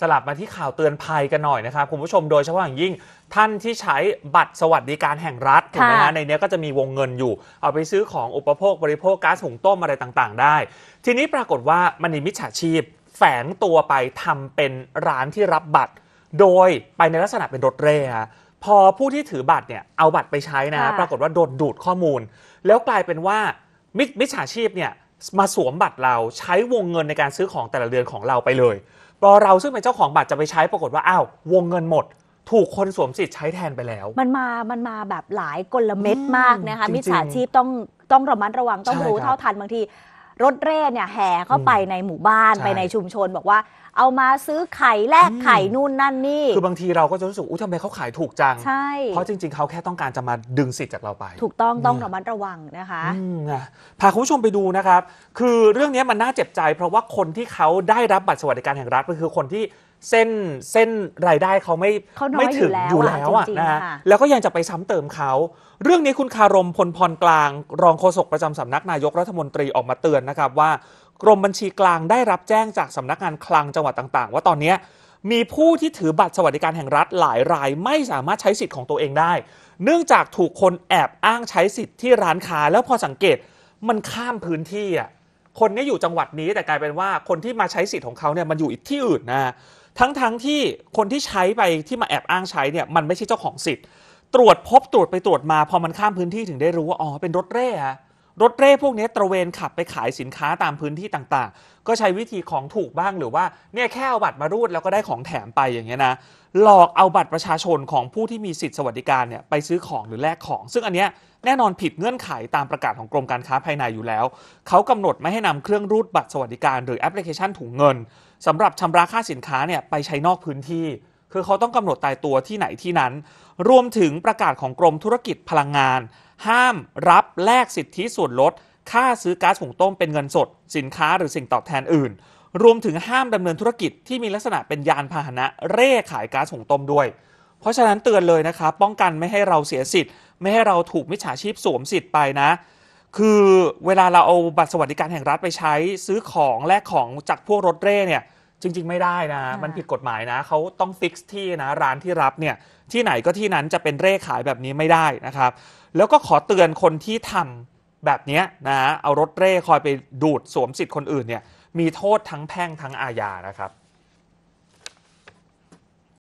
สลับมาที่ข่าวเตือนภัยกันหน่อยนะครับ คุณผู้ชมโดยเฉพาะอย่างยิ่งท่านที่ใช้บัตรสวัสดิการแห่งรัฐถูกไหมฮะในนี้ก็จะมีวงเงินอยู่เอาไปซื้อของอุปโภคบริโภคก๊าซหุงต้มอะไรต่างๆ ได้ ทีนี้ปรากฏว่ามันมีมิจฉาชีพแฝงตัวไปทำเป็นร้านที่รับบัตร โดยไปในลักษณะเป็นรถเร่ฮะพอผู้ที่ถือบัตรเนี่ยเอาบัตรไปใช้นะ ปรากฏว่าโดนดูดข้อมูล แล้วกลายเป็นว่ามิจฉาชีพเนี่ยมาสวมบัตรเราใช้วงเงินในการซื้อของแต่ละเดือนของเราไปเลยพอเราซึ่งเป็นเจ้าของบัตรจะไปใช้ปรากฏว่าอ้าววงเงินหมด ถูกคนสวมสิทธิ์ใช้แทนไปแล้ว มันมามันมาแบบหลายกลเม็ดมากนะคะมิจฉาชีพต้องต้องระมัดระวังต้องรู้เท่าทันบางทีรถเร่เนี่ยแห่เข้าไปในหมู่บ้านไปในชุมชนบอกว่า เอามาซื้อไข่แลกไข่นู่นนั่นนี่ คือบางทีเราก็จะรู้สึกอุ้ยทำไมเขาขายถูกจังใช่เพราะจริงๆ เขาแค่ต้องการจะมาดึงสิทธิ์จากเราไป ถูกต้องต้องระมัดระวังนะคะ อืมนะพาคุณผู้ชมไปดูนะครับ คือเรื่องนี้มันน่าเจ็บใจ เพราะว่าคนที่เขาได้รับบัตรสวัสดิการแห่งรัฐก็คือคนที่เส้นเส้นรายได้เขาไม่ไม่ถึงอยู่แล้วอ่ะนะะแล้วก็ยังจะไปซ้ำเติมเขา เรื่องนี้คุณคารมพลพรกลาง รองโฆษกประจำสำนักนายกรัฐมนตรีออกมาเตือนนะครับว่า กรมบัญชีกลางได้รับแจ้งจากสำนักงานคลังจังหวัดต่างๆ ว่าตอนนี้มีผู้ที่ถือบัตรสวัสดิการแห่งรัฐหลายราย ไม่สามารถใช้สิทธิ์ของตัวเองได้ เนื่องจากถูกคนแอบอ้างใช้สิทธิ์ที่ร้านค้า แล้วพอสังเกตมันข้ามพื้นที่อ่ะคนนี้อยู่จังหวัดนี้ แต่กลายเป็นว่าคนที่มาใช้สิทธิ์ของเขาเนี่ยมันอยู่อีกที่อื่นนะทั้งๆทที่คนที่ใช้ไปที่มาแอบอ้างใช้เนี่ยมันไม่ใช่เจ้าของสิทธิ์ตรวจพบตรวจไปตรวจมาพอมันข้ามพื้นที่ถึงได้รู้ว่าอ๋อเป็นรถเร่ฮะรถเร่พวกนี้ตระเวนขับไปขายสินค้าตามพื้นที่ต่างๆ ก็ใช้วิธีของถูกบ้างหรือว่าเนี่ยแค่เอาบัตรมารูดแล้วก็ได้ของแถมไปอย่างเงี้ยนะหลอกเอาบัตรประชาชนของผู้ที่มีสิทธิสวัสดิการเนี่ยไปซื้อของหรือแลกของ ซึ่งอันเนี้ยแน่นอนผิดเงื่อนไขตามประกาศของกรมการค้าภายในอยู่แล้วเขากำหนดไม่ให้นำเครื่องรูดบัตรสวัสดิการ หรือแอปพลิเคชันถุงเงิน สำหรับชำระค่าสินค้าเนี่ยไปใช้นอกพื้นที่ คือเขาต้องกำหนดตายตัวที่ไหนที่นั้นรวมถึงประกาศของกรมธุรกิจพลังงานห้ามรับแลกสิทธิส่วนลดค่าซื้อก๊าซหุงต้มเป็นเงินสด สินค้าหรือสิ่งตอบแทนอื่น รวมถึงห้ามดำเนินธุรกิจที่มีลักษณะเป็นยานพาหนะเร่ ขายก๊าซหุงต้ม ด้วย เพราะฉะนั้นเตือนเลย นะครับป้องกันไม่ให้เราเสียสิทธิ์ ไม่ให้เราถูกมิจฉาชีพสวมสิทธิ์ไปนะ คือเวลาเราเอาบัตรสวัสดิการแห่งรัฐไปใช้ซื้อของแลกของจากพวกรถเร่เนี่ยจริง ๆ ไม่ได้นะ มันผิดกฎหมายนะ เขาต้องฟิกซ์ที่นะร้านที่รับเนี่ย ที่ไหนก็ที่นั้นจะเป็นเร่ขายแบบนี้ไม่ได้นะครับ แล้วก็ขอเตือนคนที่ทำแบบนี้นะ เอารถเร่คอยไปดูดสวมสิทธิ์คนอื่นเนี่ย มีโทษทั้งแพ่งทั้งอาญานะครับ